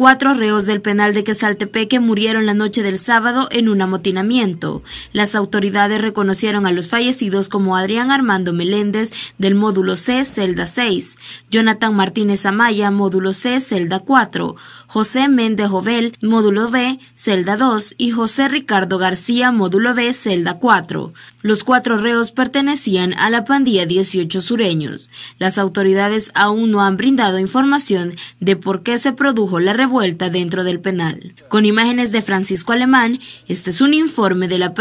Cuatro reos del penal de Quesaltepeque murieron la noche del sábado en un amotinamiento. Las autoridades reconocieron a los fallecidos como Adrián Armando Meléndez del módulo C, celda 6, Jonathan Martínez Amaya, módulo C, celda 4, José Méndez Jovel, módulo B, celda 2 y José Ricardo García, módulo B, celda 4. Los cuatro reos pertenecían a la pandilla 18 sureños. Las autoridades aún no han brindado información de por qué se produjo la revolución vuelta dentro del penal. Con imágenes de Francisco Alemán, este es un informe de la